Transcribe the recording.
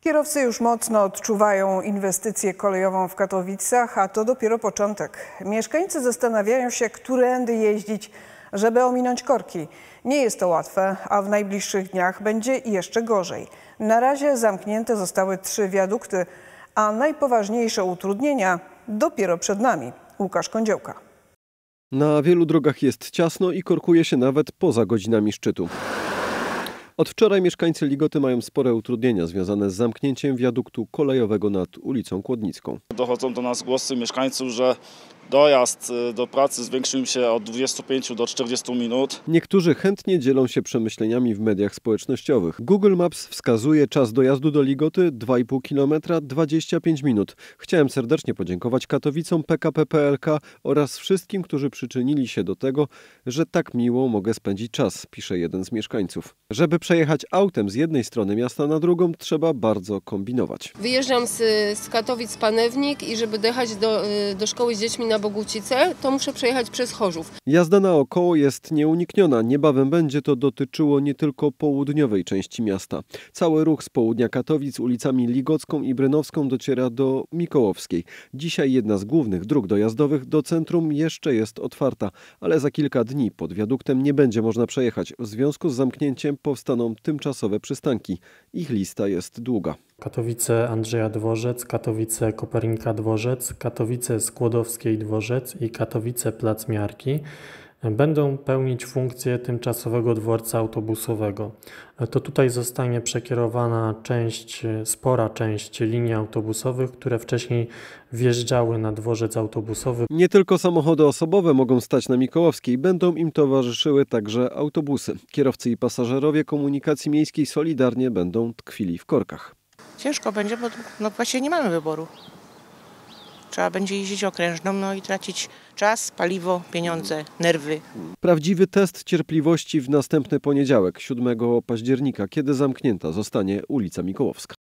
Kierowcy już mocno odczuwają inwestycję kolejową w Katowicach, a to dopiero początek. Mieszkańcy zastanawiają się, którędy jeździć, żeby ominąć korki. Nie jest to łatwe, a w najbliższych dniach będzie jeszcze gorzej. Na razie zamknięte zostały trzy wiadukty, a najpoważniejsze utrudnienia dopiero przed nami. Łukasz Kądziołka. Na wielu drogach jest ciasno i korkuje się nawet poza godzinami szczytu. Od wczoraj mieszkańcy Ligoty mają spore utrudnienia związane z zamknięciem wiaduktu kolejowego nad ulicą Kłodnicką. Dochodzą do nas głosy mieszkańców, że Dojazd y, do pracy zwiększył się od 25 do 40 minut. Niektórzy chętnie dzielą się przemyśleniami w mediach społecznościowych. Google Maps wskazuje czas dojazdu do Ligoty 2,5 km 25 minut. Chciałem serdecznie podziękować Katowicom PKP PLK oraz wszystkim, którzy przyczynili się do tego, że tak miło mogę spędzić czas, pisze jeden z mieszkańców. Żeby przejechać autem z jednej strony miasta na drugą, trzeba bardzo kombinować. Wyjeżdżam z, z Katowic Panewnik i żeby dojechać do, y, do szkoły z dziećmi na na Bogucice, to muszę przejechać przez Chorzów. Jazda naokoło jest nieunikniona. Niebawem będzie to dotyczyło nie tylko południowej części miasta. Cały ruch z południa Katowic ulicami Ligocką i Brynowską dociera do Mikołowskiej. Dzisiaj jedna z głównych dróg dojazdowych do centrum jeszcze jest otwarta, ale za kilka dni pod wiaduktem nie będzie można przejechać. W związku z zamknięciem powstaną tymczasowe przystanki. Ich lista jest długa. Katowice Andrzeja Dworzec, Katowice Kopernika Dworzec, Katowice Skłodowskiej Dworzec i Katowice Plac Miarki będą pełnić funkcję tymczasowego dworca autobusowego. To tutaj zostanie przekierowana część, spora część linii autobusowych, które wcześniej wjeżdżały na dworzec autobusowy. Nie tylko samochody osobowe mogą stać na Mikołowskiej, będą im towarzyszyły także autobusy. Kierowcy i pasażerowie komunikacji miejskiej solidarnie będą tkwili w korkach. Ciężko będzie, bo no właśnie nie mamy wyboru. Trzeba będzie jeździć okrężną no i tracić czas, paliwo, pieniądze, nerwy. Prawdziwy test cierpliwości w następny poniedziałek, 7 października, kiedy zamknięta zostanie ulica Mikołowska.